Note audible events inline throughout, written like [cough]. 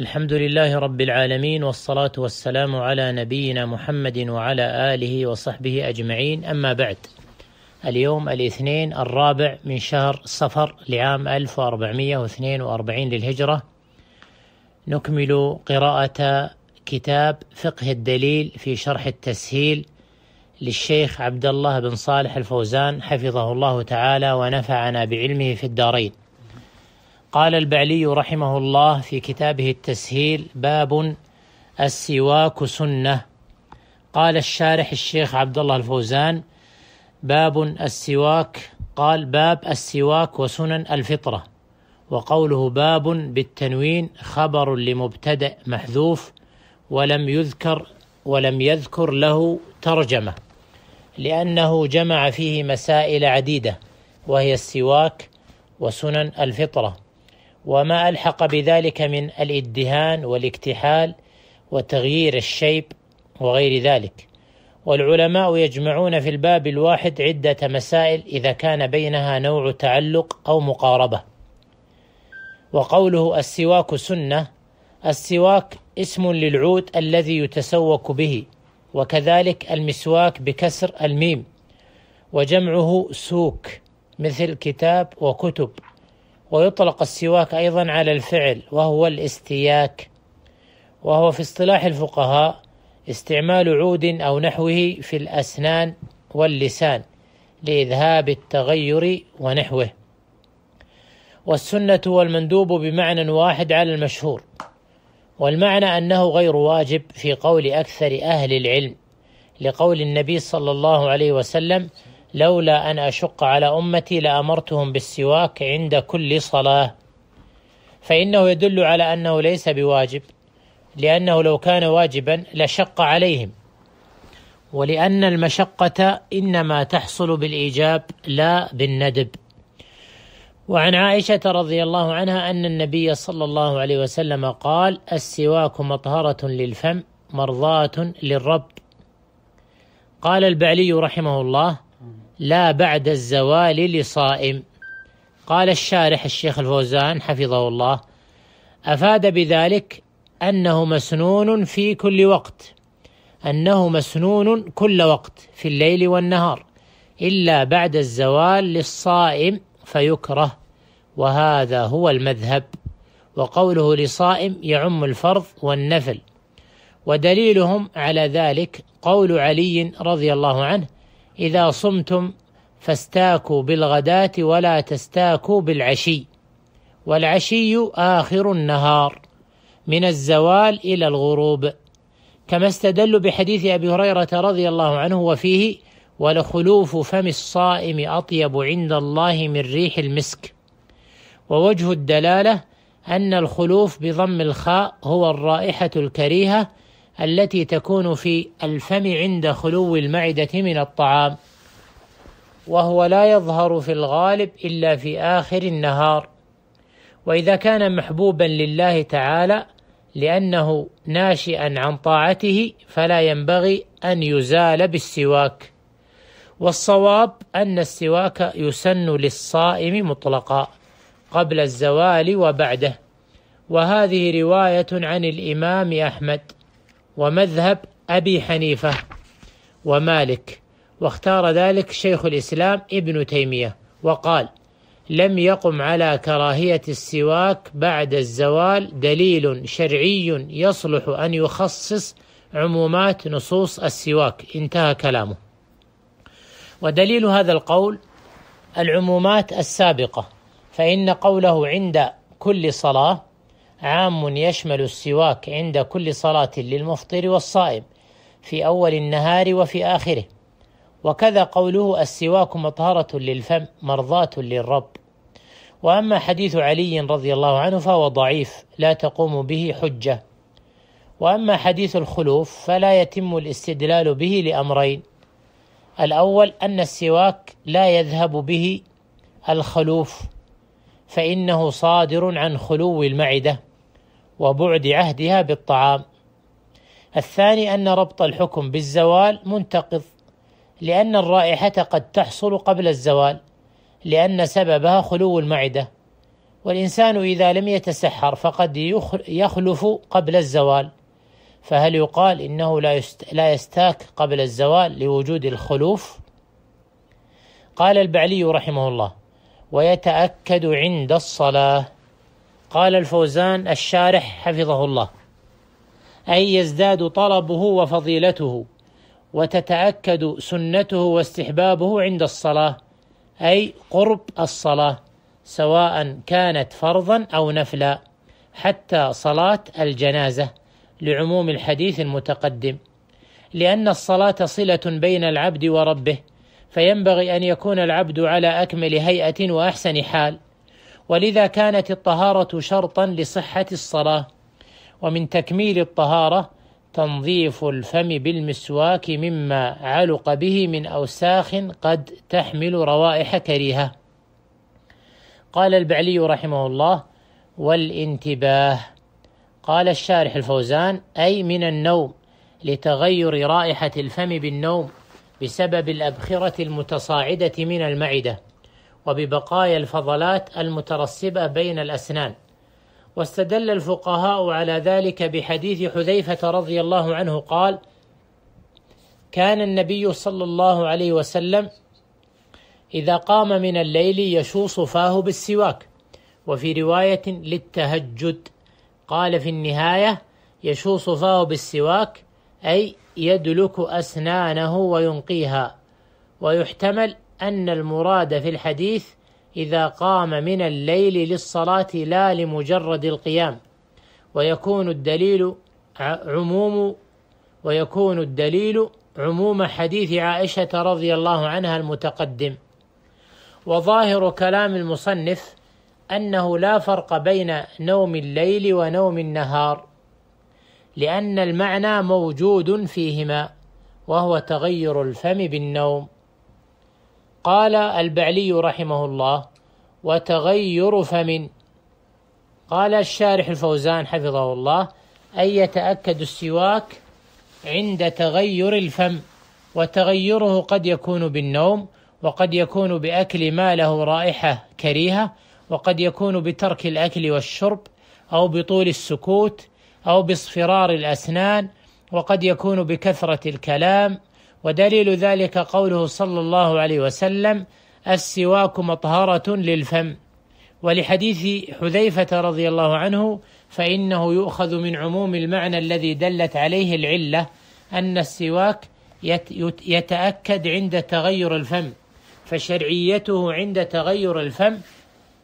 الحمد لله رب العالمين والصلاة والسلام على نبينا محمد وعلى آله وصحبه أجمعين أما بعد اليوم الاثنين الرابع من شهر صفر لعام 1442 للهجرة نكمل قراءة كتاب فقه الدليل في شرح التسهيل للشيخ عبد الله بن صالح الفوزان حفظه الله تعالى ونفعنا بعلمه في الدارين قال البعلي رحمه الله في كتابه التسهيل باب السواك سنة قال الشارح الشيخ عبد الله الفوزان باب السواك قال باب السواك وسنن الفطرة وقوله باب بالتنوين خبر لمبتدأ محذوف ولم يذكر ولم يذكر له ترجمة لأنه جمع فيه مسائل عديدة وهي السواك وسنن الفطرة وما ألحق بذلك من الإدهان والاكتحال وتغيير الشيب وغير ذلك والعلماء يجمعون في الباب الواحد عدة مسائل إذا كان بينها نوع تعلق أو مقاربة وقوله السواك سنة السواك اسم للعود الذي يتسوك به وكذلك المسواك بكسر الميم وجمعه سوك مثل كتاب وكتب ويطلق السواك أيضا على الفعل وهو الاستياك وهو في اصطلاح الفقهاء استعمال عود أو نحوه في الأسنان واللسان لإذهاب التغير ونحوه والسنة والمندوب بمعنى واحد على المشهور والمعنى أنه غير واجب في قول أكثر أهل العلم لقول النبي صلى الله عليه وسلم لولا أن أشق على أمتي لأمرتهم بالسواك عند كل صلاة فإنه يدل على أنه ليس بواجب لأنه لو كان واجبا لشق عليهم ولأن المشقة إنما تحصل بالإيجاب لا بالندب وعن عائشة رضي الله عنها أن النبي صلى الله عليه وسلم قال السواك مطهرة للفم مرضاة للرب قال البعلي رحمه الله لا بعد الزوال لصائم قال الشارح الشيخ الفوزان حفظه الله أفاد بذلك أنه مسنون في كل وقت أنه مسنون كل وقت في الليل والنهار إلا بعد الزوال للصائم فيكره وهذا هو المذهب وقوله لصائم يعم الفرض والنفل ودليلهم على ذلك قول علي رضي الله عنه إذا صمتم فاستاكوا بالغداة ولا تستاكوا بالعشي والعشي آخر النهار من الزوال إلى الغروب كما استدل بحديث أبي هريرة رضي الله عنه وفيه ولخلوف فم الصائم أطيب عند الله من ريح المسك ووجه الدلالة أن الخلوف بضم الخاء هو الرائحة الكريهة التي تكون في الفم عند خلو المعدة من الطعام وهو لا يظهر في الغالب إلا في آخر النهار وإذا كان محبوبا لله تعالى لأنه ناشئا عن طاعته فلا ينبغي أن يزال بالسواك والصواب أن السواك يسن للصائم مطلقا قبل الزوال وبعده وهذه رواية عن الإمام أحمد ومذهب أبي حنيفة ومالك واختار ذلك شيخ الإسلام ابن تيمية وقال لم يقم على كراهية السواك بعد الزوال دليل شرعي يصلح أن يخصص عمومات نصوص السواك انتهى كلامه ودليل هذا القول العمومات السابقة فإن قوله عند كل صلاة عام يشمل السواك عند كل صلاة للمفطر والصائم في أول النهار وفي آخره وكذا قوله السواك مطهرة للفم مرضاة للرب وأما حديث علي رضي الله عنه فهو ضعيف لا تقوم به حجة وأما حديث الخلوف فلا يتم الاستدلال به لأمرين الأول أن السواك لا يذهب به الخلوف فإنه صادر عن خلو المعدة وبعد عهدها بالطعام. الثاني أن ربط الحكم بالزوال منتقض لأن الرائحة قد تحصل قبل الزوال لأن سببها خلو المعدة والإنسان إذا لم يتسحر فقد يخلف قبل الزوال فهل يقال إنه لا يستاك قبل الزوال لوجود الخلوف؟ قال البعلي رحمه الله ويتأكد عند الصلاة قال الفوزان الشارح حفظه الله أي يزداد طلبه وفضيلته وتتأكد سنته واستحبابه عند الصلاة أي قرب الصلاة سواء كانت فرضا أو نفلا حتى صلاة الجنازة لعموم الحديث المتقدم لأن الصلاة صلة بين العبد وربه فينبغي ان يكون العبد على اكمل هيئه واحسن حال ولذا كانت الطهاره شرطا لصحه الصلاه ومن تكميل الطهاره تنظيف الفم بالمسواك مما علق به من اوساخ قد تحمل روائح كريهه قال البعلي رحمه الله والانتباه قال الشارح الفوزان اي من النوم لتغير رائحه الفم بالنوم بسبب الأبخرة المتصاعدة من المعدة وببقايا الفضلات المترسبة بين الأسنان واستدل الفقهاء على ذلك بحديث حذيفة رضي الله عنه قال كان النبي صلى الله عليه وسلم إذا قام من الليل يشوص فاه بالسواك وفي رواية للتهجد قال في النهاية يشوص فاه بالسواك أي يدلك أسنانه وينقيها ويحتمل أن المراد في الحديث إذا قام من الليل للصلاة لا لمجرد القيام ويكون الدليل عموم ويكون الدليل عموم حديث عائشة رضي الله عنها المتقدم وظاهر كلام المصنف أنه لا فرق بين نوم الليل ونوم النهار لأن المعنى موجود فيهما وهو تغير الفم بالنوم قال البعلي رحمه الله وتغير فم قال الشارح الفوزان حفظه الله أن يتأكد السواك عند تغير الفم وتغيره قد يكون بالنوم وقد يكون بأكل ما له رائحة كريهة وقد يكون بترك الأكل والشرب أو بطول السكوت أو باصفرار الأسنان وقد يكون بكثرة الكلام ودليل ذلك قوله صلى الله عليه وسلم السواك مطهرة للفم ولحديث حذيفة رضي الله عنه فإنه يؤخذ من عموم المعنى الذي دلت عليه العلة أن السواك يتأكد عند تغير الفم فشرعيته عند تغير الفم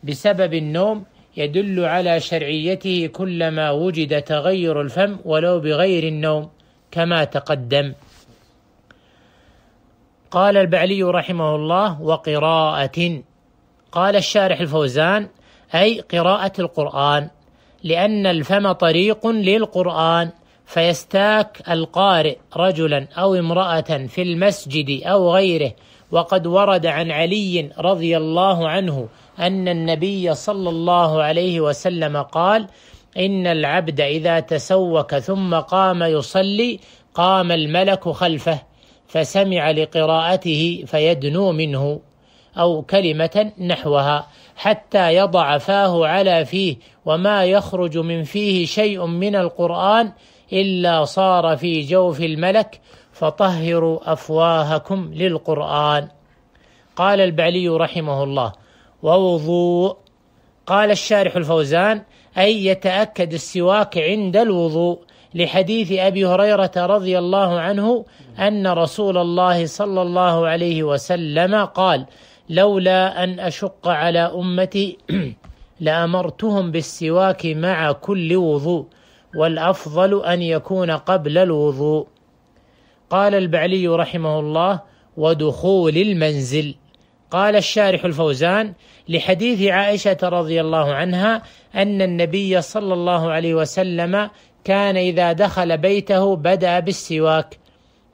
بسبب النوم يدل على شرعيته كلما وجد تغير الفم ولو بغير النوم كما تقدم قال البعلي رحمه الله وقراءة قال الشارح الفوزان أي قراءة القرآن لأن الفم طريق للقرآن فيستاك القارئ رجلا أو امرأة في المسجد أو غيره وقد ورد عن علي رضي الله عنه أن النبي صلى الله عليه وسلم قال إن العبد إذا تسوك ثم قام يصلي قام الملك خلفه فسمع لقراءته فيدنو منه أو كلمة نحوها حتى يضع فاه على فيه وما يخرج من فيه شيء من القرآن إلا صار في جوف الملك فطهروا أفواهكم للقرآن قال البعلي رحمه الله ووضوء قال الشارح الفوزان أي يتأكد السواك عند الوضوء لحديث أبي هريرة رضي الله عنه أن رسول الله صلى الله عليه وسلم قال لولا أن أشق على أمتي [clears throat] لأمرتهم بالسواك مع كل وضوء والأفضل أن يكون قبل الوضوء قال البعلي رحمه الله ودخول المنزل قال الشارح الفوزان لحديث عائشة رضي الله عنها أن النبي صلى الله عليه وسلم كان إذا دخل بيته بدأ بالسواك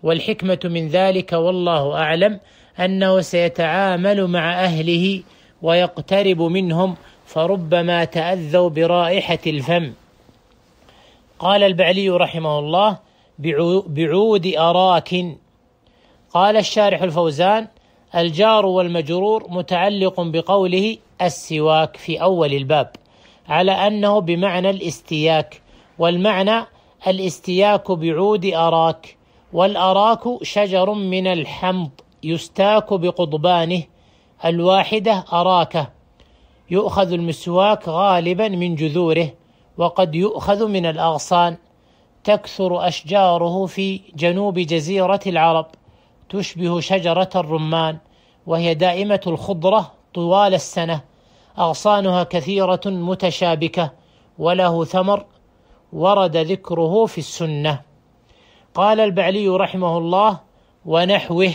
والحكمة من ذلك والله أعلم أنه سيتعامل مع أهله ويقترب منهم فربما تأذوا برائحة الفم قال البعلي رحمه الله بعود أراك قال الشارح الفوزان الجار والمجرور متعلق بقوله السواك في أول الباب على أنه بمعنى الاستياك والمعنى الاستياك بعود أراك والأراك شجر من الحمض يستاك بقضبانه الواحدة أراكة يؤخذ المسواك غالبا من جذوره وقد يؤخذ من الأغصان تكثر أشجاره في جنوب جزيرة العرب تشبه شجرة الرمان وهي دائمة الخضرة طوال السنة أغصانها كثيرة متشابكة وله ثمر ورد ذكره في السنة قال البعلي رحمه الله ونحوه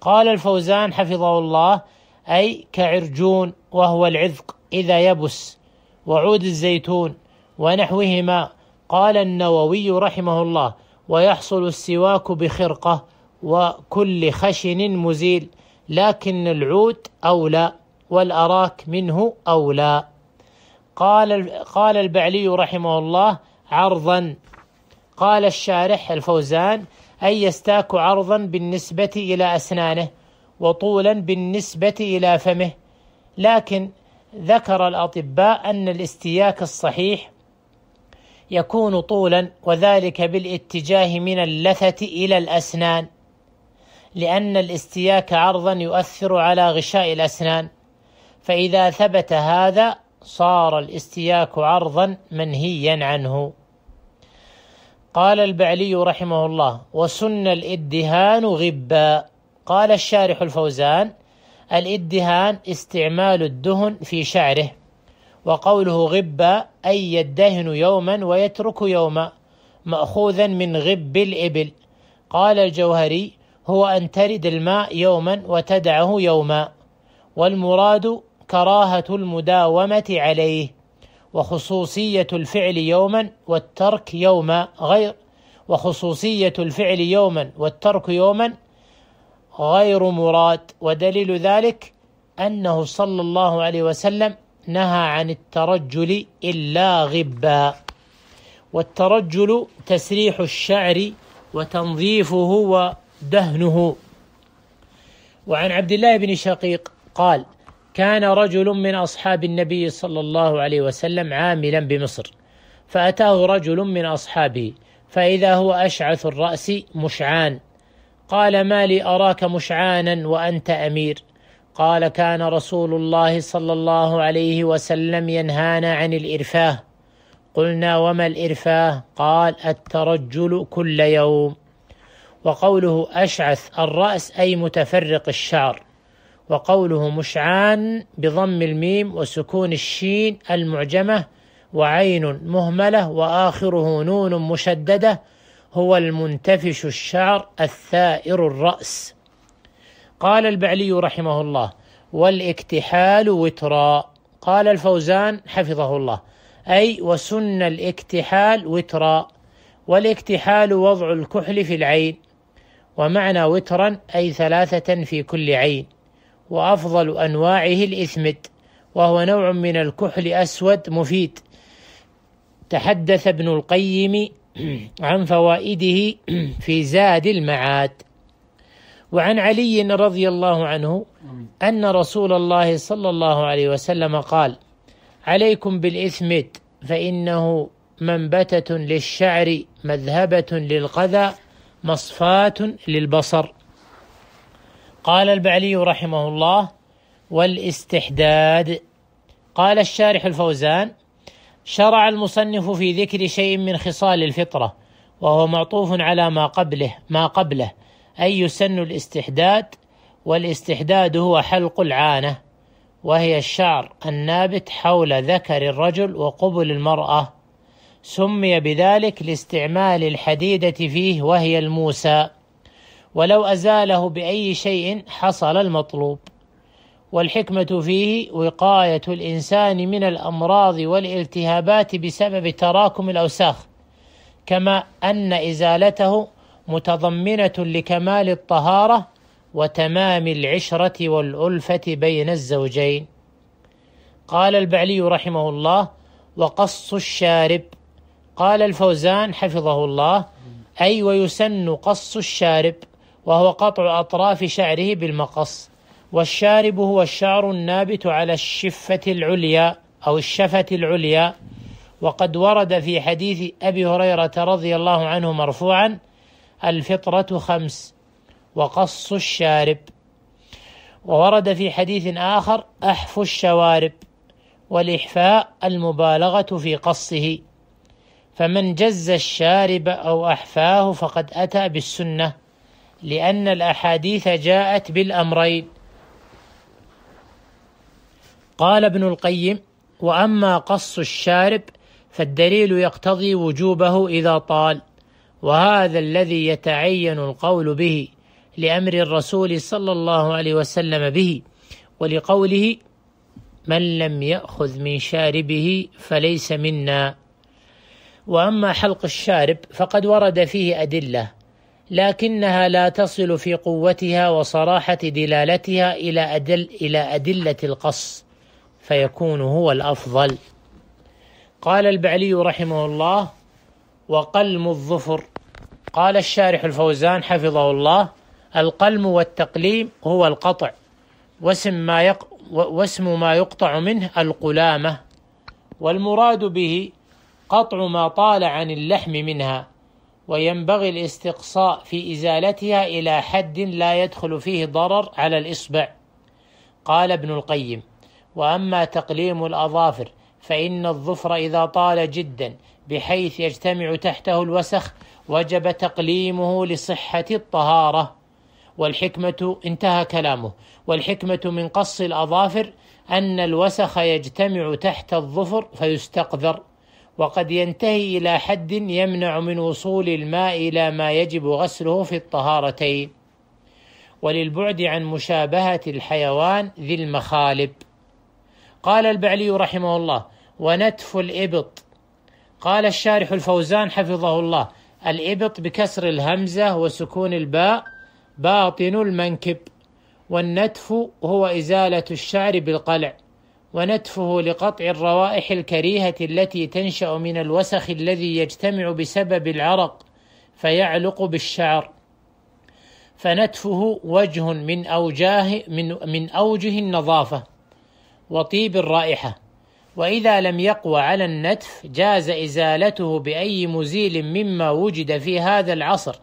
قال الفوزان حفظه الله أي كعرجون وهو العذق إذا يبس وعود الزيتون ونحوهما قال النووي رحمه الله ويحصل السواك بخرقة وكل خشن مزيل لكن العود أولى والأراك منه أولى قال قال البعلي رحمه الله عرضا قال الشارح الفوزان أي يستاك عرضا بالنسبة إلى أسنانه وطولا بالنسبة إلى فمه لكن ذكر الأطباء أن الاستياك الصحيح يكون طولا وذلك بالاتجاه من اللثة إلى الأسنان لأن الاستياك عرضا يؤثر على غشاء الأسنان فإذا ثبت هذا صار الاستياك عرضا منهيا عنه قال البعلي رحمه الله وسن الادهان غبا قال الشارح الفوزان الادهان استعمال الدهن في شعره وقوله غبا أي يدهن يوما ويترك يوما مأخوذا من غب الإبل قال الجوهري هو أن ترد الماء يوما وتدعه يوما والمراد كراهة المداومة عليه وخصوصية الفعل يوما والترك يوما غير وخصوصية الفعل يوما والترك يوما غير مراد ودليل ذلك أنه صلى الله عليه وسلم نهى عن الترجل إلا غبا والترجل تسريح الشعر وتنظيفه دهنه وعن عبد الله بن شقيق قال كان رجل من اصحاب النبي صلى الله عليه وسلم عاملا بمصر فاتاه رجل من اصحابه فاذا هو اشعث الراس مشعان قال ما لي اراك مشعانا وانت امير قال كان رسول الله صلى الله عليه وسلم ينهانا عن الارفاه قلنا وما الارفاه قال الترجل كل يوم وقوله أشعث الرأس أي متفرق الشعر وقوله مشعان بضم الميم وسكون الشين المعجمة وعين مهملة وآخره نون مشددة هو المنتفش الشعر الثائر الرأس قال البعلي رحمه الله والاكتحال وترا قال الفوزان حفظه الله أي وسن الاكتحال وترا والاكتحال وضع الكحل في العين ومعنى وترا أي ثلاثة في كل عين وأفضل أنواعه الإثمد وهو نوع من الكحل أسود مفيد تحدث ابن القيم [clears throat] عن فوائده [clears throat] في زاد المعاد وعن علي رضي الله عنه أن رسول الله صلى الله عليه وسلم قال عليكم بالإثمد فإنه منبتة للشعر مذهبة للقذى مصفاة للبصر قال البعلي رحمه الله والاستحداد قال الشارح الفوزان شرع المصنف في ذكر شيء من خصال الفطرة وهو معطوف على ما قبله ما قبله أي يسن الاستحداد والاستحداد هو حلق العانة وهي الشعر النابت حول ذكر الرجل وقبل المرأة سمي بذلك لاستعمال الحديدة فيه وهي الموسى ولو أزاله بأي شيء حصل المطلوب والحكمة فيه وقاية الإنسان من الأمراض والالتهابات بسبب تراكم الأوساخ كما أن إزالته متضمنة لكمال الطهارة وتمام العشرة والألفة بين الزوجين قال البعلي رحمه الله وقص الشارب قال الفوزان حفظه الله أي ويسن قص الشارب وهو قطع أطراف شعره بالمقص والشارب هو الشعر النابت على الشفة العليا أو الشفة العليا وقد ورد في حديث أبي هريرة رضي الله عنه مرفوعا الفطرة خمس وقص الشارب وورد في حديث آخر أحف الشوارب والإحفاء المبالغة في قصه فمن جز الشارب أو أحفاه فقد أتى بالسنة لأن الأحاديث جاءت بالأمرين قال ابن القيم وأما قص الشارب فالدليل يقتضي وجوبه إذا طال وهذا الذي يتعين القول به لأمر الرسول صلى الله عليه وسلم به ولقوله من لم يأخذ من شاربه فليس منا واما حلق الشارب فقد ورد فيه ادله لكنها لا تصل في قوتها وصراحه دلالتها الى أدل الى ادله القص فيكون هو الافضل قال البعلي رحمه الله وقلم الظفر قال الشارح الفوزان حفظه الله القلم والتقليم هو القطع واسم ما يق واسم ما يقطع منه القلامه والمراد به قطع ما طال عن اللحم منها وينبغي الاستقصاء في ازالتها الى حد لا يدخل فيه ضرر على الاصبع قال ابن القيم واما تقليم الاظافر فان الظفر اذا طال جدا بحيث يجتمع تحته الوسخ وجب تقليمه لصحه الطهاره والحكمه انتهى كلامه والحكمه من قص الاظافر ان الوسخ يجتمع تحت الظفر فيستقذر وقد ينتهي إلى حد يمنع من وصول الماء إلى ما يجب غسله في الطهارتين وللبعد عن مشابهة الحيوان ذي المخالب قال البعلي رحمه الله ونتف الإبط قال الشارح الفوزان حفظه الله الإبط بكسر الهمزة وسكون الباء باطن المنكب والنتف هو إزالة الشعر بالقلع ونتفه لقطع الروائح الكريهة التي تنشأ من الوسخ الذي يجتمع بسبب العرق فيعلق بالشعر فنتفه وجه من أوجاه من, من أوجه النظافة وطيب الرائحة وإذا لم يقوى على النتف جاز إزالته بأي مزيل مما وجد في هذا العصر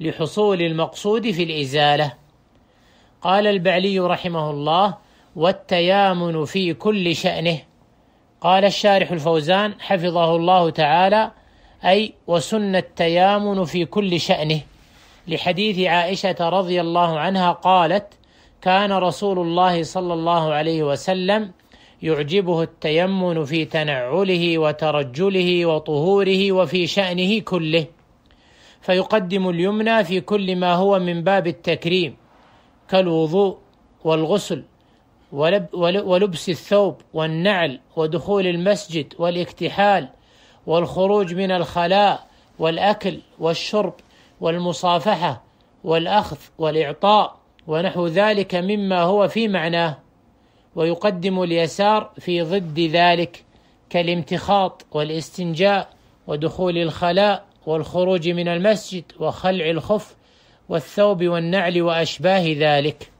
لحصول المقصود في الإزالة قال البعلي رحمه الله والتيامن في كل شأنه قال الشارح الفوزان حفظه الله تعالى أي وسن التيامن في كل شأنه لحديث عائشة رضي الله عنها قالت كان رسول الله صلى الله عليه وسلم يعجبه التيمن في تنعله وترجله وطهوره وفي شأنه كله فيقدم اليمنى في كل ما هو من باب التكريم كالوضوء والغسل ولبس الثوب والنعل ودخول المسجد والاكتحال والخروج من الخلاء والاكل والشرب والمصافحه والاخذ والاعطاء ونحو ذلك مما هو في معناه ويقدم اليسار في ضد ذلك كالامتخاط والاستنجاء ودخول الخلاء والخروج من المسجد وخلع الخف والثوب والنعل واشباه ذلك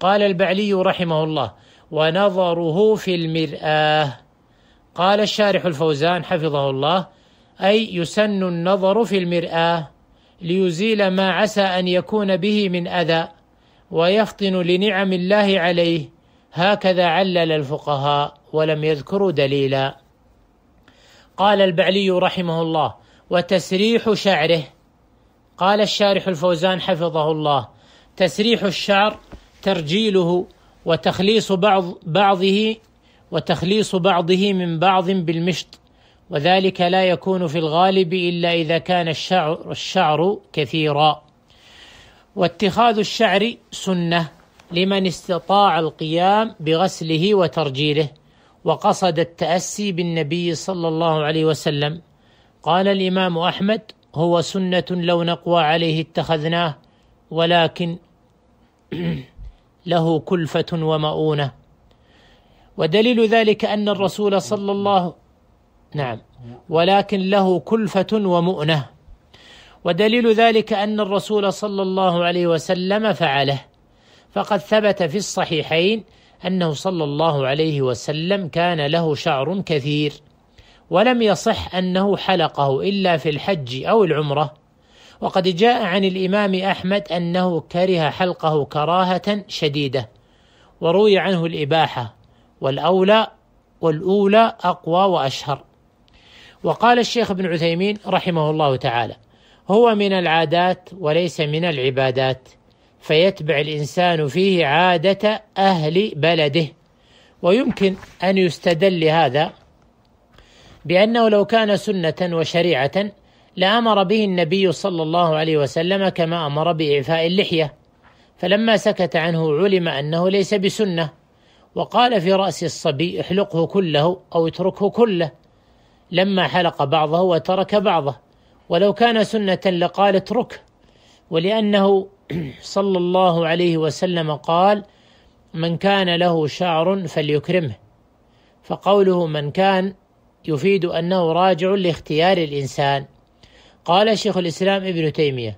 قال البعلي رحمه الله ونظره في المرآة قال الشارح الفوزان حفظه الله أي يسن النظر في المرآة ليزيل ما عسى أن يكون به من أذى ويفطن لنعم الله عليه هكذا علل الفقهاء ولم يذكروا دليلا قال البعلي رحمه الله وتسريح شعره قال الشارح الفوزان حفظه الله تسريح الشعر ترجيله وتخليص بعض بعضه وتخليص بعضه من بعض بالمشط وذلك لا يكون في الغالب إلا إذا كان الشعر, الشعر كثيرا واتخاذ الشعر سنة لمن استطاع القيام بغسله وترجيله وقصد التأسي بالنبي صلى الله عليه وسلم قال الإمام أحمد هو سنة لو نقوى عليه اتخذناه ولكن [clears throat] له كلفة ومؤونة ودليل ذلك أن الرسول صلى الله نعم ولكن له كلفة ومؤنة ودليل ذلك أن الرسول صلى الله عليه وسلم فعله فقد ثبت في الصحيحين أنه صلى الله عليه وسلم كان له شعر كثير ولم يصح أنه حلقه إلا في الحج أو العمرة وقد جاء عن الإمام أحمد أنه كره حلقه كراهة شديدة وروي عنه الإباحة والأولى والأولى أقوى وأشهر وقال الشيخ ابن عثيمين رحمه الله تعالى هو من العادات وليس من العبادات فيتبع الإنسان فيه عادة أهل بلده ويمكن أن يستدل هذا بأنه لو كان سنة وشريعة لامر به النبي صلى الله عليه وسلم كما امر باعفاء اللحيه فلما سكت عنه علم انه ليس بسنه وقال في راس الصبي احلقه كله او اتركه كله لما حلق بعضه وترك بعضه ولو كان سنه لقال اتركه ولانه [clears throat] صلى الله عليه وسلم قال من كان له شعر فليكرمه فقوله من كان يفيد انه راجع لاختيار الانسان قال شيخ الإسلام ابن تيمية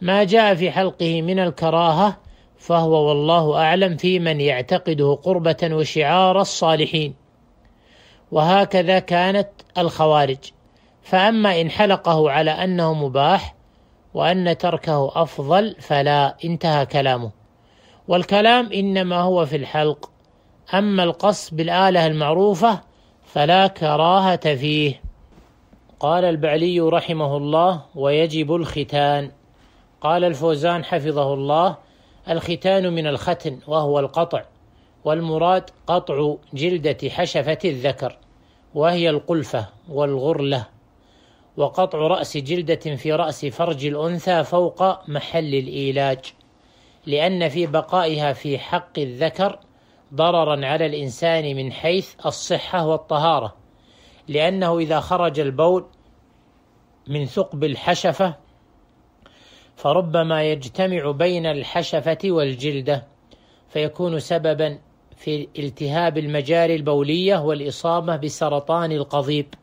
ما جاء في حلقه من الكراهة فهو والله أعلم في من يعتقده قربة وشعار الصالحين وهكذا كانت الخوارج فأما إن حلقه على أنه مباح وأن تركه أفضل فلا انتهى كلامه والكلام إنما هو في الحلق أما القص بالآلة المعروفة فلا كراهة فيه قال البعلي رحمه الله ويجب الختان قال الفوزان حفظه الله الختان من الختن وهو القطع والمراد قطع جلدة حشفة الذكر وهي القلفة والغرلة وقطع رأس جلدة في رأس فرج الأنثى فوق محل الإيلاج لأن في بقائها في حق الذكر ضررا على الإنسان من حيث الصحة والطهارة لأنه إذا خرج البول من ثقب الحشفة فربما يجتمع بين الحشفة والجلدة فيكون سببا في التهاب المجاري البولية والإصابة بسرطان القضيب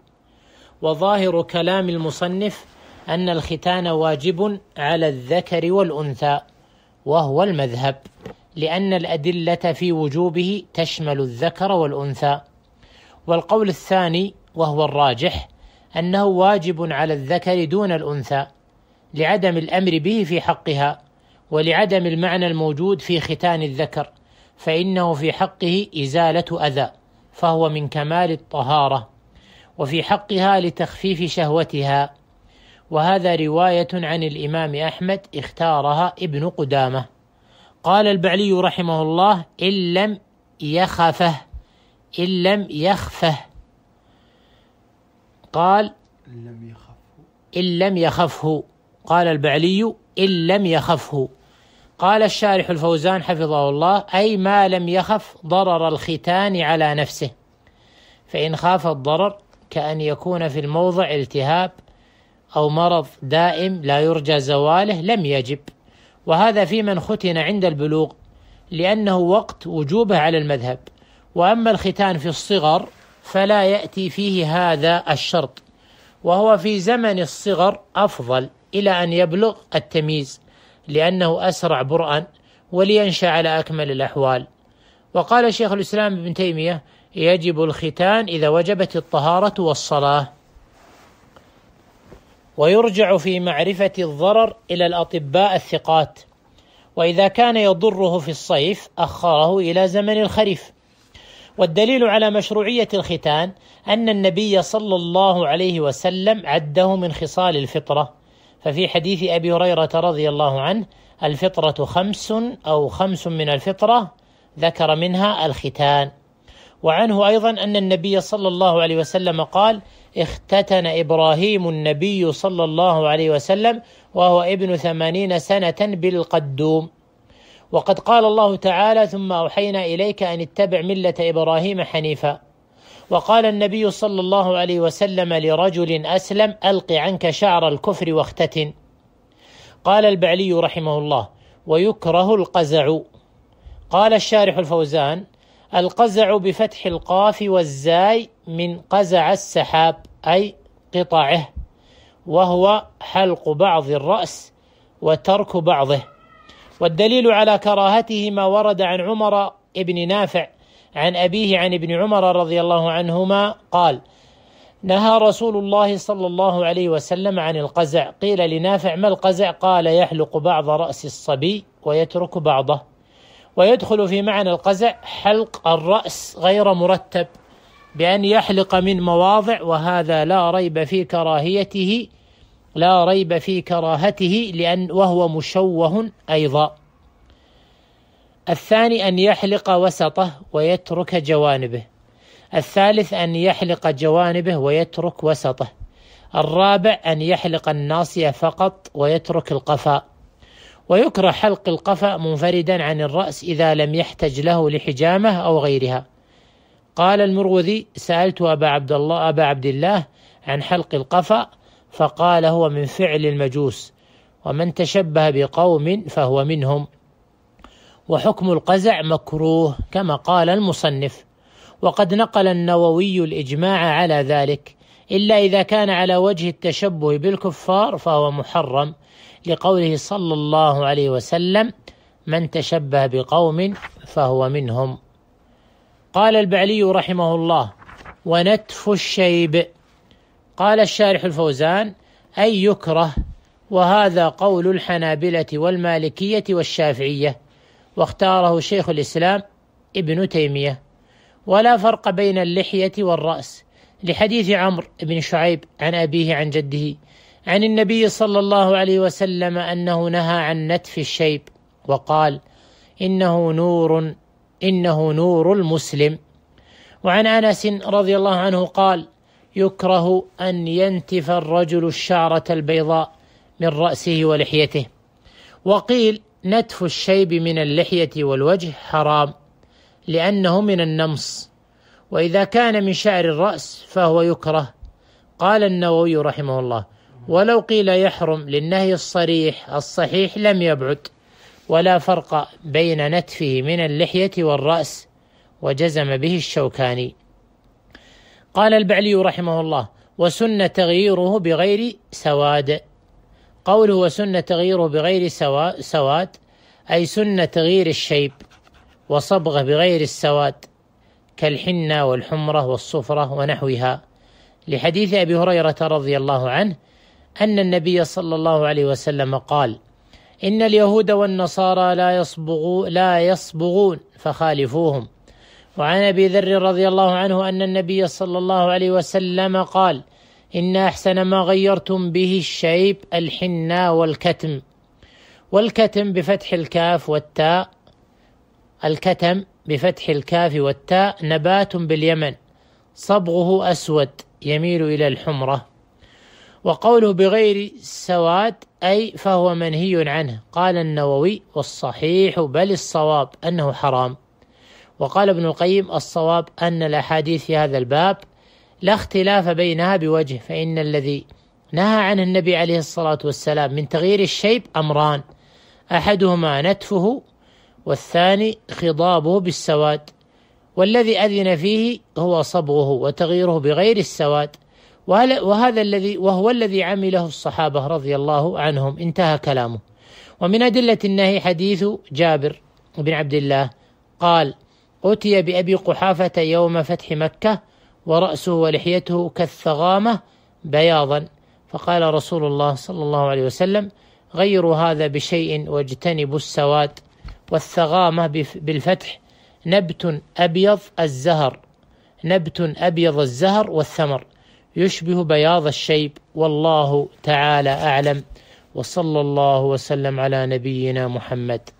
وظاهر كلام المصنف أن الختان واجب على الذكر والأنثى وهو المذهب لأن الأدلة في وجوبه تشمل الذكر والأنثى والقول الثاني وهو الراجح أنه واجب على الذكر دون الأنثى لعدم الأمر به في حقها ولعدم المعنى الموجود في ختان الذكر فإنه في حقه إزالة أذى فهو من كمال الطهارة وفي حقها لتخفيف شهوتها وهذا رواية عن الإمام أحمد اختارها ابن قدامة قال البعلي رحمه الله إن لم يخفه إن لم يخفه قال إن لم يخفه إن لم يخفه قال البعلي إن لم يخفه قال الشارح الفوزان حفظه الله أي ما لم يخف ضرر الختان على نفسه فإن خاف الضرر كأن يكون في الموضع التهاب أو مرض دائم لا يرجى زواله لم يجب وهذا في من ختن عند البلوغ لأنه وقت وجوبه على المذهب وأما الختان في الصغر فلا يأتي فيه هذا الشرط وهو في زمن الصغر أفضل إلى أن يبلغ التمييز لأنه أسرع برأً ولينشأ على أكمل الأحوال وقال شيخ الإسلام ابن تيمية يجب الختان إذا وجبت الطهارة والصلاة ويرجع في معرفة الضرر إلى الأطباء الثقات وإذا كان يضره في الصيف أخره إلى زمن الخريف والدليل على مشروعية الختان أن النبي صلى الله عليه وسلم عده من خصال الفطرة ففي حديث أبي هريرة رضي الله عنه الفطرة خمس أو خمس من الفطرة ذكر منها الختان وعنه أيضا أن النبي صلى الله عليه وسلم قال اختتن إبراهيم النبي صلى الله عليه وسلم وهو ابن ثمانين سنة بالقدوم وقد قال الله تعالى ثم اوحينا اليك ان اتبع مله ابراهيم حنيفا وقال النبي صلى الله عليه وسلم لرجل اسلم الق عنك شعر الكفر واختتن قال البعلي رحمه الله ويكره القزع قال الشارح الفوزان القزع بفتح القاف والزاي من قزع السحاب اي قطعه وهو حلق بعض الراس وترك بعضه والدليل على كراهته ما ورد عن عمر بن نافع عن أبيه عن ابن عمر رضي الله عنهما قال نهى رسول الله صلى الله عليه وسلم عن القزع قيل لنافع ما القزع قال يحلق بعض رأس الصبي ويترك بعضه ويدخل في معنى القزع حلق الرأس غير مرتب بأن يحلق من مواضع وهذا لا ريب في كراهيته لا ريب في كراهته لأن وهو مشوه أيضا الثاني أن يحلق وسطه ويترك جوانبه الثالث أن يحلق جوانبه ويترك وسطه الرابع أن يحلق الناصية فقط ويترك القفاء ويكره حلق القفا منفردا عن الرأس إذا لم يحتج له لحجامه أو غيرها قال المروذي سألت أبا عبد الله أبا عبد الله عن حلق القفا فقال هو من فعل المجوس ومن تشبه بقوم فهو منهم وحكم القزع مكروه كما قال المصنف وقد نقل النووي الإجماع على ذلك إلا إذا كان على وجه التشبه بالكفار فهو محرم لقوله صلى الله عليه وسلم من تشبه بقوم فهو منهم قال البعلي رحمه الله ونتف الشيب قال الشارح الفوزان أي يكره وهذا قول الحنابلة والمالكية والشافعية واختاره شيخ الإسلام ابن تيمية ولا فرق بين اللحية والرأس لحديث عمرو بن شعيب عن أبيه عن جده عن النبي صلى الله عليه وسلم أنه نهى عن نتف الشيب وقال إنه نور إنه نور المسلم وعن أنس رضي الله عنه قال يكره أن ينتف الرجل الشعرة البيضاء من رأسه ولحيته وقيل نتف الشيب من اللحية والوجه حرام لأنه من النمص وإذا كان من شعر الرأس فهو يكره قال النووي رحمه الله ولو قيل يحرم للنهي الصريح الصحيح لم يبعد ولا فرق بين نتفه من اللحية والرأس وجزم به الشوكاني قال البعلي رحمه الله وسن تغييره بغير سواد قوله وسن تغييره بغير سواد أي سن تغيير الشيب وصبغه بغير السواد كالحنة والحمرة والصفرة ونحوها لحديث أبي هريرة رضي الله عنه أن النبي صلى الله عليه وسلم قال إن اليهود والنصارى لا يصبغوا لا يصبغون فخالفوهم وعن ابي ذر رضي الله عنه ان النبي صلى الله عليه وسلم قال ان احسن ما غيرتم به الشيب الحنة والكتم والكتم بفتح الكاف والتاء الكتم بفتح الكاف والتاء نبات باليمن صبغه اسود يميل الى الحمره وقوله بغير سواد اي فهو منهي عنه قال النووي والصحيح بل الصواب انه حرام وقال ابن القيم الصواب أن الأحاديث في هذا الباب لا اختلاف بينها بوجه فإن الذي نهى عنه النبي عليه الصلاة والسلام من تغيير الشيب أمران أحدهما نتفه والثاني خضابه بالسواد والذي أذن فيه هو صبغه وتغييره بغير السواد وهذا الذي وهو الذي عمله الصحابة رضي الله عنهم انتهى كلامه ومن أدلة النهي حديث جابر بن عبد الله قال أتي بأبي قحافة يوم فتح مكة ورأسه ولحيته كالثغامة بياضا فقال رسول الله صلى الله عليه وسلم غيروا هذا بشيء واجتنبوا السواد والثغامة بالفتح نبت أبيض الزهر نبت أبيض الزهر والثمر يشبه بياض الشيب والله تعالى أعلم وصلى الله وسلم على نبينا محمد